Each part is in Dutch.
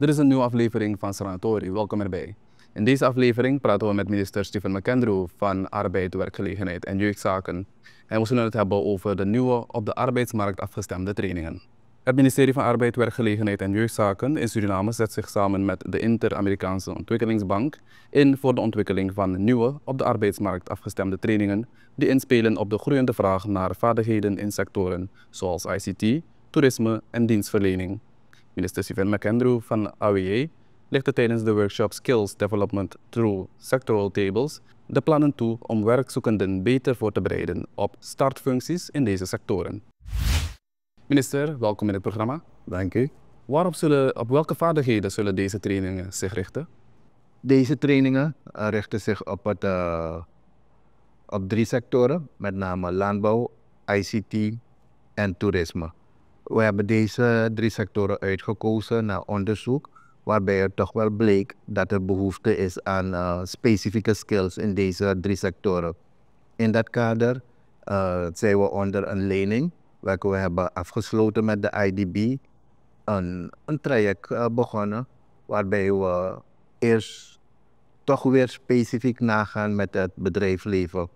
Dit is een nieuwe aflevering van Sanatori. Welkom erbij. In deze aflevering praten we met minister Stephen McAndrew van Arbeid, Werkgelegenheid en Jeugdzaken. En we zullen het hebben over de nieuwe, op de arbeidsmarkt afgestemde trainingen. Het ministerie van Arbeid, Werkgelegenheid en Jeugdzaken in Suriname zet zich samen met de Inter-Amerikaanse Ontwikkelingsbank in voor de ontwikkeling van nieuwe, op de arbeidsmarkt afgestemde trainingen die inspelen op de groeiende vraag naar vaardigheden in sectoren zoals ICT, toerisme en dienstverlening. Minister Steven McAndrew van AWE legde tijdens de workshop Skills Development Through Sectoral Tables de plannen toe om werkzoekenden beter voor te bereiden op startfuncties in deze sectoren. Minister, welkom in het programma. Dank u. Waarop zullen, op welke vaardigheden zullen deze trainingen zich richten? Deze trainingen eh, richten zich op, het, eh, op drie sectoren, met name landbouw, ICT en toerisme. We hebben deze drie sectoren uitgekozen na onderzoek, waarbij het toch wel bleek dat er behoefte is aan eh, specifieke skills in deze drie sectoren. In dat kader eh, zijn we onder een lening, welke we hebben afgesloten met de IDB, een, een traject eh, begonnen, waarbij we eerst toch weer specifiek nagaan met het bedrijfsleven.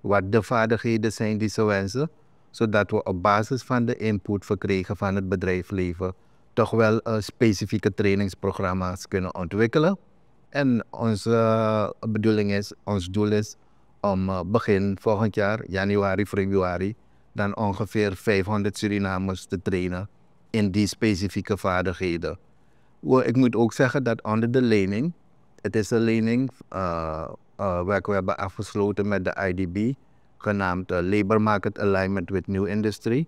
Wat de vaardigheden zijn die ze wensen zodat we op basis van de input verkregen van het bedrijfsleven toch wel eh, specifieke trainingsprogramma's kunnen ontwikkelen. En onze eh, bedoeling is, ons doel is om eh, begin volgend jaar, januari, februari, dan ongeveer 500 Surinamers te trainen in die specifieke vaardigheden. Ik moet ook zeggen dat onder de lening, het is een lening uh, we hebben afgesloten met de IDB, genaamd eh, Labor Market Alignment with New Industry.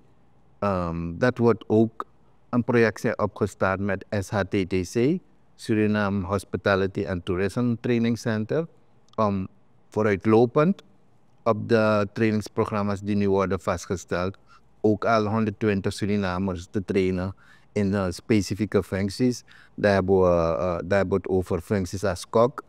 Ehm, dat wordt ook een project opgestart met SHTTC, Suriname Hospitality and Tourism Training Center, om vooruitlopend op de trainingsprogramma's die nu worden vastgesteld, ook al 120 Surinamers te trainen in eh, specifieke functies. Eh, daar hebben, we, het over functies als kok,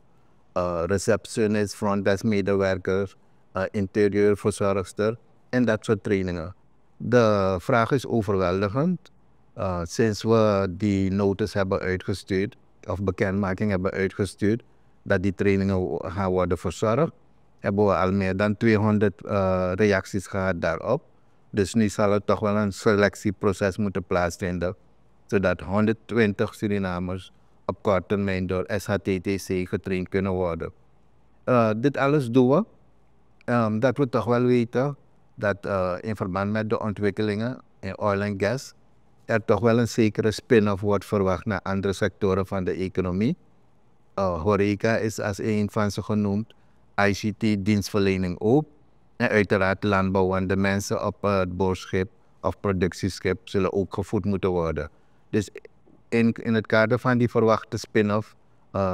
uh, receptionist, medewerker. Eh, interieurverzorgster en dat soort trainingen. De vraag is overweldigend. Eh, sinds we die notes hebben uitgestuurd, of bekendmaking hebben uitgestuurd, dat die trainingen gaan worden verzorgd, hebben we al meer dan 200 eh, reacties gehad daarop. Dus nu zal er toch wel een selectieproces moeten plaatsvinden, zodat 120 Surinamers op korte termijn door SHTTC getraind kunnen worden. dit alles doen we Ehm, dat we toch wel weten dat eh, in verband met de ontwikkelingen in oil en gas er toch wel een zekere spin-off wordt verwacht naar andere sectoren van de economie. Eh, horeca is als een van ze genoemd, ICT, dienstverlening ook. En uiteraard landbouw, en de mensen op eh, het boorschip of productieschip zullen ook gevoed moeten worden. Dus in, in het kader van die verwachte spin-off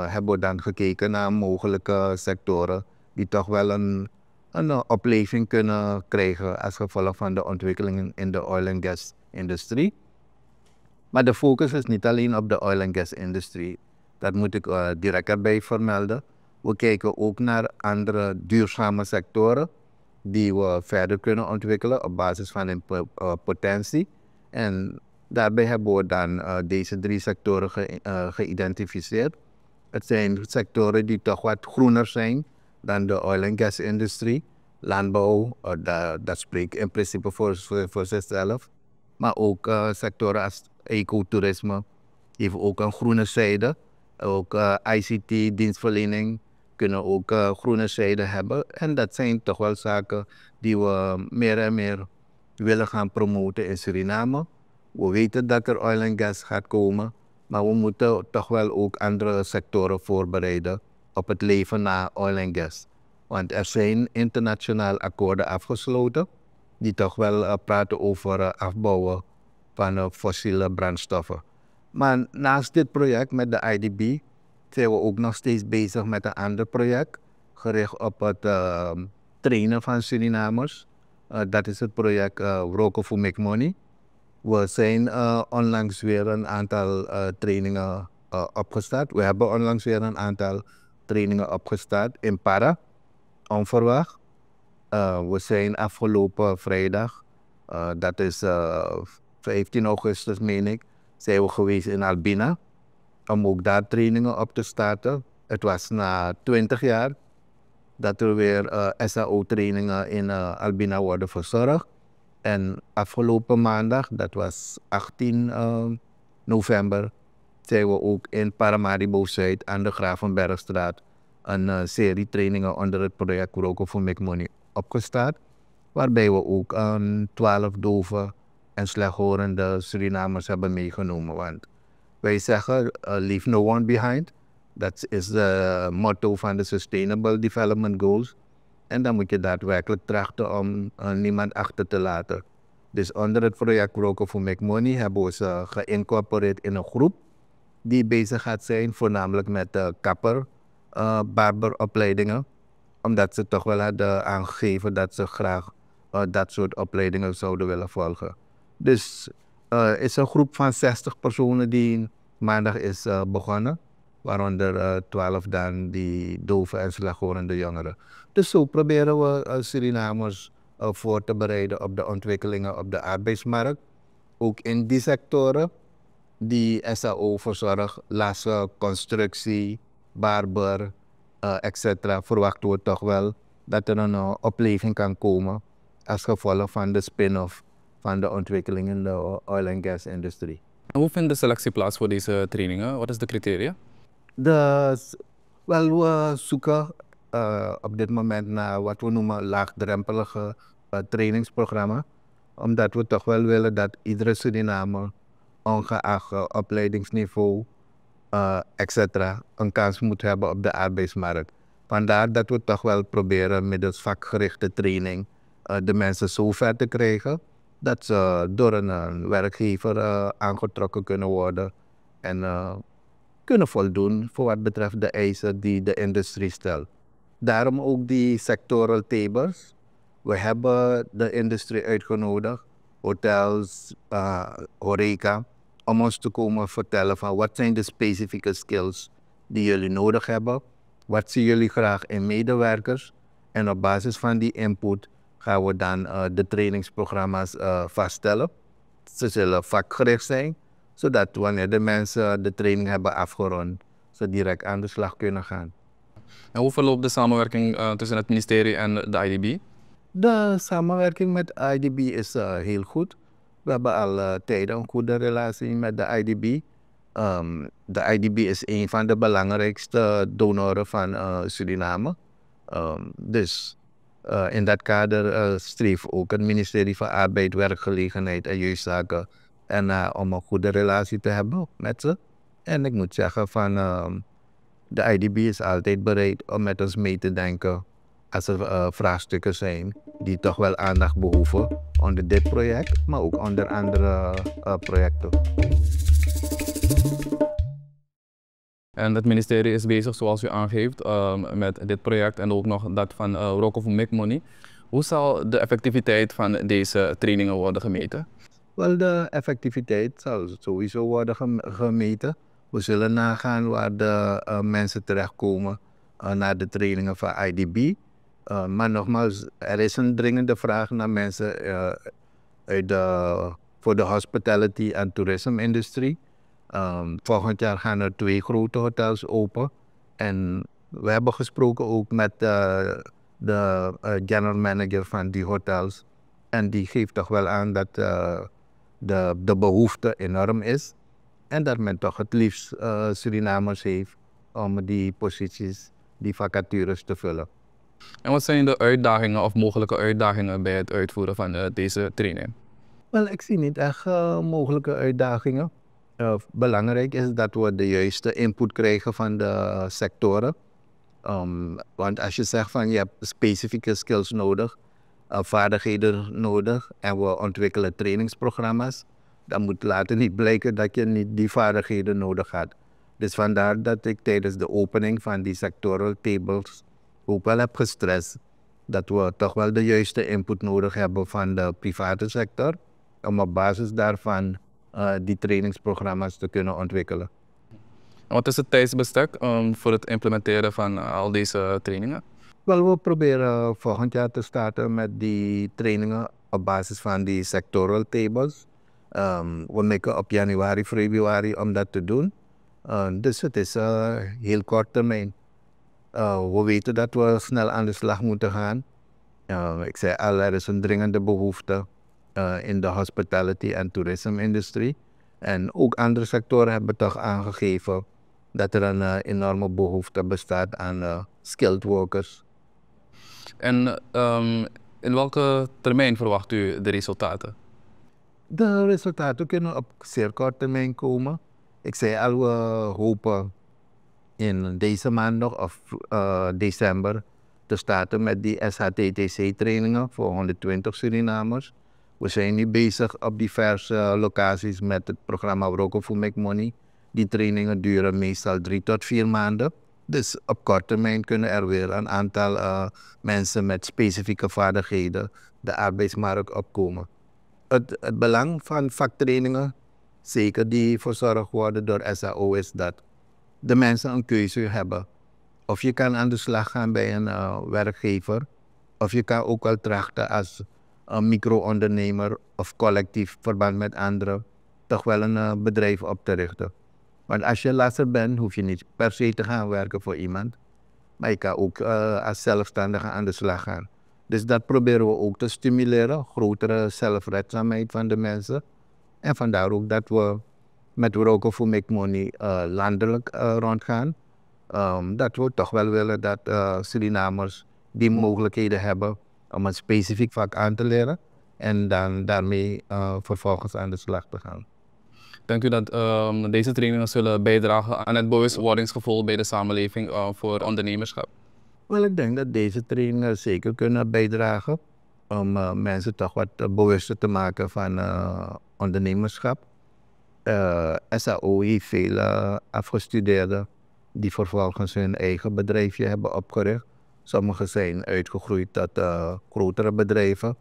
hebben we dan gekeken naar mogelijke sectoren die toch wel een een eh, opleving kunnen krijgen als gevolg van de ontwikkelingen in de oil- en gas industrie. Maar de focus is niet alleen op de oil- en gas industrie. Dat moet ik uh, eh, direct erbij vermelden. We kijken ook naar andere duurzame sectoren die we verder kunnen ontwikkelen op basis van hun eh, potentie. En daarbij hebben we dan deze drie sectoren geïdentificeerd. Het zijn sectoren die toch wat groener zijn, dan de oil- en gasindustrie, landbouw, uh, dat, dat spreekt in principe voor, zichzelf. Maar ook uh, sectoren als ecotourisme heeft ook een groene zijde. Ook uh, ICT, dienstverlening, kunnen ook uh, groene zijde hebben. En dat zijn toch wel zaken die we meer en meer willen gaan promoten in Suriname. We weten dat er oil en gas gaat komen, maar we moeten toch wel ook andere sectoren voorbereiden op het leven na oil en gas. Want er zijn internationaal akkoorden afgesloten die toch wel eh, praten over eh, afbouwen van eh, fossiele brandstoffen. Maar naast dit project met de IDB zijn we ook nog steeds bezig met een ander project gericht op het ehm, trainen van Surinamers. dat is het project Roken for Make Money. We zijn onlangs weer een aantal trainingen opgestart. We hebben onlangs weer een aantal trainingen opgestart in Para, onverwacht. Eh, we zijn afgelopen vrijdag, eh, dat is 15 eh, augustus meen ik, zijn we geweest in Albina om ook daar trainingen op te starten. Het was na 20 jaar dat er weer SAO-trainingen in Albina worden verzorgd. En afgelopen maandag, dat was 18 november, zijn we ook in Paramaribo Zuid aan de Gravenbergstraat een eh, serie trainingen onder het project Roken for Make Money opgestart. Waarbij we ook ehm, twaalf dove doven en slechthorende Surinamers hebben meegenomen. Want wij zeggen, eh, leave no one behind. Dat is de motto van de Sustainable Development Goals. En dan moet je daadwerkelijk trachten om eh, niemand achter te laten. Dus onder het project Roken for Make Money hebben we ze geïncorporeerd in een groep die bezig gaat zijn, voornamelijk met de kapper, eh, barberopleidingen. Omdat ze toch wel hadden aangegeven dat ze graag eh, dat soort opleidingen zouden willen volgen. Dus er eh, is een groep van 60 personen die maandag is begonnen. Waaronder 12 dan die dove en slaghorende jongeren. Dus zo proberen we Surinamers voor te bereiden op de ontwikkelingen op de arbeidsmarkt. Ook in die sectoren die SAO voorzorg, lasse constructie, barber, uh, eh, etc. verwachten we toch wel dat er een eh, opleving kan komen als gevolg van de spin-off van de ontwikkeling in de oil- en industrie. Hoe vindt de selectie plaats voor deze trainingen? Wat is de criteria? De, wel, we zoeken eh, op dit moment naar wat we noemen laagdrempelige trainingsprogramma. Omdat we toch wel willen dat iedere Surinamer ongeacht eh, opleidingsniveau, uh, eh, etc., een kans moet hebben op de arbeidsmarkt. Vandaar dat we toch wel proberen middels vakgerichte training eh, de mensen zo ver te krijgen dat ze door een, werkgever aangetrokken kunnen worden en kunnen voldoen voor wat betreft de eisen die de industrie stelt. Daarom ook die sectoral tables. We hebben de industrie uitgenodigd hotels, uh, horeca, om ons te komen vertellen van wat zijn de specifieke skills die jullie nodig hebben, wat zien jullie graag in medewerkers en op basis van die input gaan we dan eh, de trainingsprogramma's eh, vaststellen. Ze zullen vakgericht zijn, zodat wanneer de mensen de training hebben afgerond, ze direct aan de slag kunnen gaan. En hoe verloopt de samenwerking tussen het ministerie en de IDB? De samenwerking met IDB is eh, heel goed. We hebben al eh, tijden een goede relatie met de IDB. Ehm, de IDB is een van de belangrijkste donoren van eh, Suriname. Ehm, dus in dat kader streeft ook het ministerie van Arbeid, Werkgelegenheid en Jeugdzaken en, om een goede relatie te hebben met ze. En ik moet zeggen van ehm, de IDB is altijd bereid om met ons mee te denken als er eh, vraagstukken zijn die toch wel aandacht behoeven onder dit project, maar ook onder andere eh, projecten. En het ministerie is bezig, zoals u aangeeft, ehm, met dit project en ook nog dat van Rock of Make Money. Hoe zal de effectiviteit van deze trainingen worden gemeten? Wel, de effectiviteit zal sowieso worden gemeten. We zullen nagaan waar de eh, mensen terechtkomen na de trainingen van IDB. Eh, maar nogmaals, er is een dringende vraag naar mensen eh, uit de, voor de hospitality- en toerisme-industrie. Um, volgend jaar gaan er twee grote hotels open. En we hebben gesproken ook met eh, de general manager van die hotels. En die geeft toch wel aan dat de, de behoefte enorm is. En dat men toch het liefst Surinamers heeft om die posities, die vacatures te vullen. En wat zijn de uitdagingen of mogelijke uitdagingen bij het uitvoeren van eh, deze training? Wel, ik zie niet echt eh, mogelijke uitdagingen. Eh, belangrijk is dat we de juiste input krijgen van de sectoren. Ehm, want als je zegt van je hebt specifieke skills nodig, vaardigheden nodig en we ontwikkelen trainingsprogramma's, dan moet later niet blijken dat je niet die vaardigheden nodig had. Dus vandaar dat ik tijdens de opening van die sectoral tables ook wel heb gestrest. Dat we toch wel de juiste input nodig hebben van de private sector. Om op basis daarvan eh, die trainingsprogramma's te kunnen ontwikkelen. Wat is het tijdsbestek ehm, voor het implementeren van eh, al deze eh, trainingen? Wel, we proberen volgend jaar te starten met die trainingen op basis van die sectoral tables. Ehm, we maken op januari, februari om dat te doen. Ehm, dus het is heel kort termijn. Eh, we weten dat we snel aan de slag moeten gaan. Eh, ik zei al, er is een dringende behoefte eh, in de hospitality- en toerisme-industrie. En ook andere sectoren hebben toch aangegeven dat er een enorme behoefte bestaat aan skilled workers. En ehm, in welke termijn verwacht u de resultaten? De resultaten kunnen op zeer korte termijn komen. Ik zei al, we hopen in deze maand nog, of eh, december, te starten met die SHTTC-trainingen voor 120 Surinamers. We zijn nu bezig op diverse locaties met het programma Roken for Make Money. Die trainingen duren meestal drie tot vier maanden. Dus op korte termijn kunnen er weer een aantal eh, mensen met specifieke vaardigheden de arbeidsmarkt opkomen. Het, het belang van vaktrainingen, zeker die verzorgd worden door SAO, is dat de mensen een keuze hebben. Of je kan aan de slag gaan bij een eh, werkgever, of je kan ook wel trachten als een micro-ondernemer of collectief verband met anderen toch wel een eh, bedrijf op te richten. Want als je lasser bent, hoef je niet per se te gaan werken voor iemand. Maar je kan ook eh, als zelfstandige aan de slag gaan. Dus dat proberen we ook te stimuleren, grotere zelfredzaamheid van de mensen. En vandaar ook dat we met Woroko voor Make Money eh, landelijk eh, rondgaan. Ehm, dat we toch wel willen dat eh, Surinamers die mogelijkheden hebben om een specifiek vak aan te leren en dan daarmee vervolgens aan de slag te gaan. Denkt u dat ehm, deze trainingen zullen bijdragen aan het bewustwordingsgevoel bij de samenleving voor ondernemerschap? Wel, ik denk dat deze trainingen zeker kunnen bijdragen om mensen toch wat bewuster te maken van ondernemerschap. Eh, SAO heeft vele afgestudeerden die vervolgens hun eigen bedrijfje hebben opgericht. Sommigen zijn uitgegroeid tot eh, grotere bedrijven.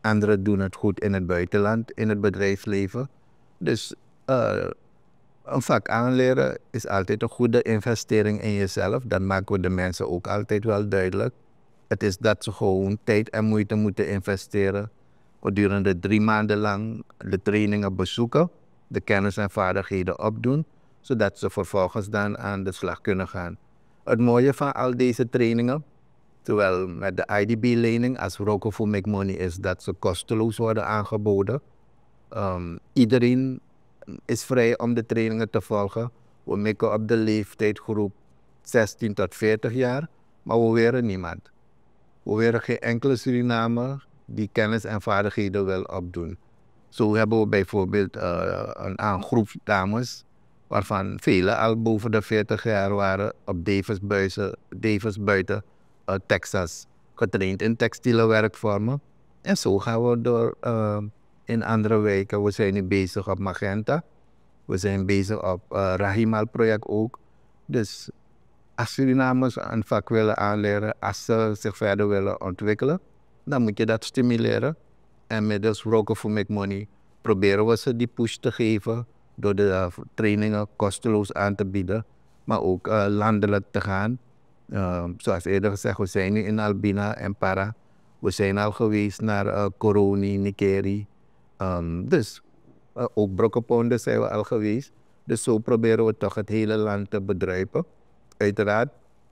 Anderen doen het goed in het buitenland, in het bedrijfsleven. Dus eh, een vak aanleren is altijd een goede investering in jezelf. Dat maken we de mensen ook altijd wel duidelijk. Het is dat ze gewoon tijd en moeite moeten investeren. Gedurende drie maanden lang de trainingen bezoeken de kennis en vaardigheden opdoen, zodat ze vervolgens dan aan de slag kunnen gaan. Het mooie van al deze trainingen, zowel met de IDB-lening als Roken for Make Money, is dat ze kosteloos worden aangeboden. Ehm, iedereen is vrij om de trainingen te volgen. We mikken op de leeftijdsgroep 16 tot 40 jaar, maar we weren niemand. We weren geen enkele Surinamer die kennis en vaardigheden wil opdoen. Zo hebben we bijvoorbeeld eh, een groep dames, waarvan velen al boven de 40 jaar waren, op Davis, Davis buiten eh, Texas getraind in textiele werkvormen. En zo gaan we door eh, in andere wijken. We zijn nu bezig op Magenta. We zijn bezig op het Rahimal-project ook. Dus als Surinamers een vak willen aanleren, als ze zich verder willen ontwikkelen, dan moet je dat stimuleren. En middels Roken for Make Money proberen we ze die push te geven door de eh, trainingen kosteloos aan te bieden, maar ook eh, landelijk te gaan. Ehm, zoals eerder gezegd, we zijn nu in Albina en Para. We zijn al geweest naar uh, Koroni, Nikeri. Ehm, dus ook Brokkenponden zijn we al geweest. Dus zo proberen we toch het hele land te bedruipen. Uiteraard,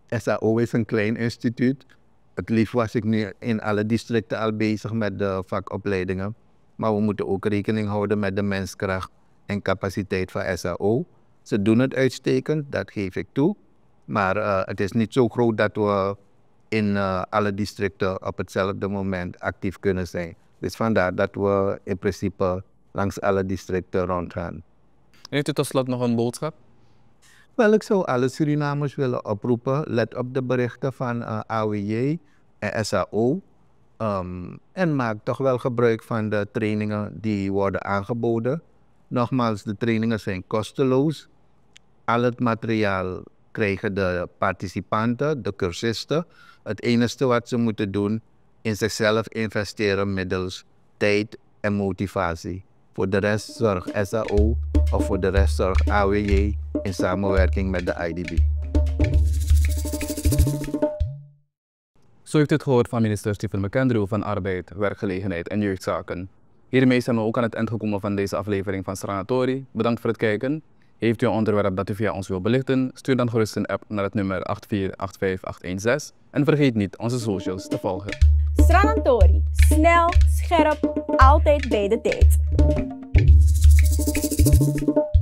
SAO is een klein instituut. Het liefst was ik nu in alle districten al bezig met de vakopleidingen. Maar we moeten ook rekening houden met de menskracht en capaciteit van SAO. Ze doen het uitstekend, dat geef ik toe. Maar eh, het is niet zo groot dat we in eh, alle districten op hetzelfde moment actief kunnen zijn. Dus vandaar dat we in principe langs alle districten rondgaan. Heeft u tot slot nog een boodschap wel, ik zou alle Surinamers willen oproepen. Let op de berichten van eh, AWJ en SAO. Ehm, en maak toch wel gebruik van de trainingen die worden aangeboden. Nogmaals, de trainingen zijn kosteloos. Al het materiaal krijgen de participanten, de cursisten. Het enige wat ze moeten doen, is zichzelf investeren middels tijd en motivatie. Voor de rest zorg SAO of voor de restzorg AWJ in samenwerking met de IDB. Zo heeft u het gehoord van minister Stephen McAndrew van Arbeid, Werkgelegenheid en Jeugdzaken. Hiermee zijn we ook aan het eind gekomen van deze aflevering van Stranatori. Bedankt voor het kijken. Heeft u een onderwerp dat u via ons wil belichten? Stuur dan gerust een app naar het nummer 8485816. En vergeet niet onze socials te volgen. Stranatori. Snel, scherp, altijd bij de tijd. thank you